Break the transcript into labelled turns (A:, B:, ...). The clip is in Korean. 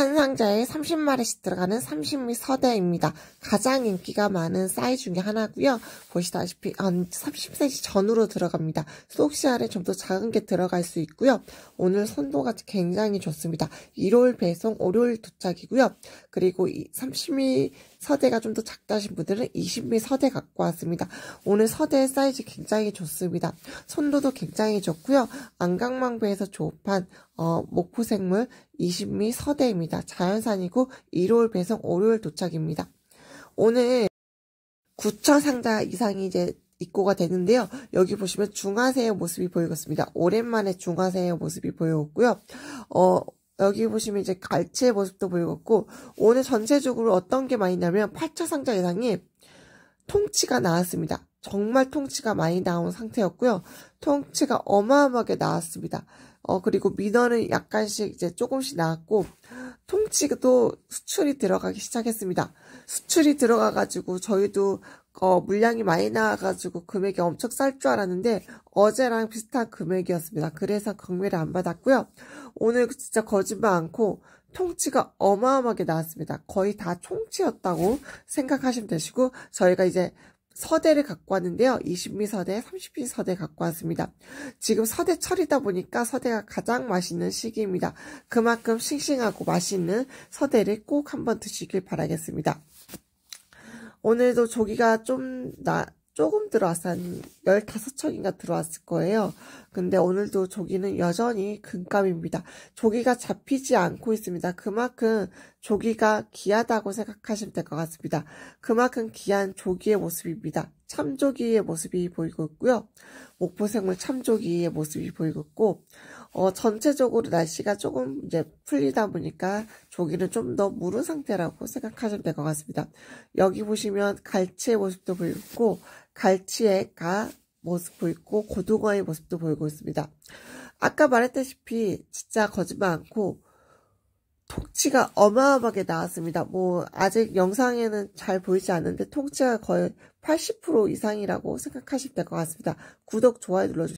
A: 한 상자에 30마리씩 들어가는 30미 서대입니다. 가장 인기가 많은 사이 즈 중에 하나고요. 보시다시피 한 30cm 전후로 들어갑니다. 속시 안에 좀 더 작은 게 들어갈 수 있고요. 오늘 선도가 굉장히 좋습니다. 1월 배송, 월요일 도착이고요. 그리고 30미 서대가 좀 더 작다 하신 분들은 20mm 서대 갖고 왔습니다. 오늘 서대 사이즈 굉장히 좋습니다. 손도도 굉장히 좋고요. 안강망부에서 조업한 어, 목포생물 20mm 서대입니다. 자연산이고 1월 배송 월요일 도착입니다. 오늘 9천 상자 이상이 이제 입고가 되는데요. 여기 보시면 중화새의 모습이 보이겠습니다. 오랜만에 중화새의 모습이 보였고요. 어, 여기 보시면 이제 갈치의 모습도 보이고 오늘 전체적으로 어떤 게 많이 나면 8차 상자 예상이 통치가 나왔습니다. 정말 통치가 많이 나온 상태였고요. 통치가 어마어마하게 나왔습니다. 어, 그리고 민원은 약간씩 이제 조금씩 나왔고, 통치도 수출이 들어가기 시작했습니다. 수출이 들어가가지고 저희도 어, 물량이 많이 나와가지고 금액이 엄청 쌀 줄 알았는데 어제랑 비슷한 금액이었습니다. 그래서 경매를 안 받았고요. 오늘 진짜 거짓말 않고 통치가 어마어마하게 나왔습니다. 거의 다 총치였다고 생각하시면 되시고 저희가 이제 서대를 갖고 왔는데요. 20미 서대, 30미 서대 갖고 왔습니다. 지금 서대철이다 보니까 서대가 가장 맛있는 시기입니다. 그만큼 싱싱하고 맛있는 서대를 꼭 한번 드시길 바라겠습니다. 오늘도 조기가 좀 나, 조금 들어왔어. 한 15척인가 들어왔을 거예요. 근데 오늘도 조기는 여전히 금감입니다 조기가 잡히지 않고 있습니다. 그만큼 조기가 귀하다고 생각하시면 될 것 같습니다. 그만큼 귀한 조기의 모습입니다. 참조기의 모습이 보이고 있고요. 목포생물 참조기의 모습이 보이고 있고 어, 전체적으로 날씨가 조금 이제 풀리다 보니까 조기는 좀 더 무른 상태라고 생각하시면 될 것 같습니다. 여기 보시면 갈치의 모습도 보이고 갈치의 가 모습 보이고 고등어의 모습도 보이고 있습니다. 아까 말했다시피 진짜 거짓말 않고 통치가 어마어마하게 나왔습니다. 뭐 아직 영상에는 잘 보이지 않는데 통치가 거의 80% 이상이라고 생각하시면 될 것 같습니다. 구독, 좋아요 눌러주세요.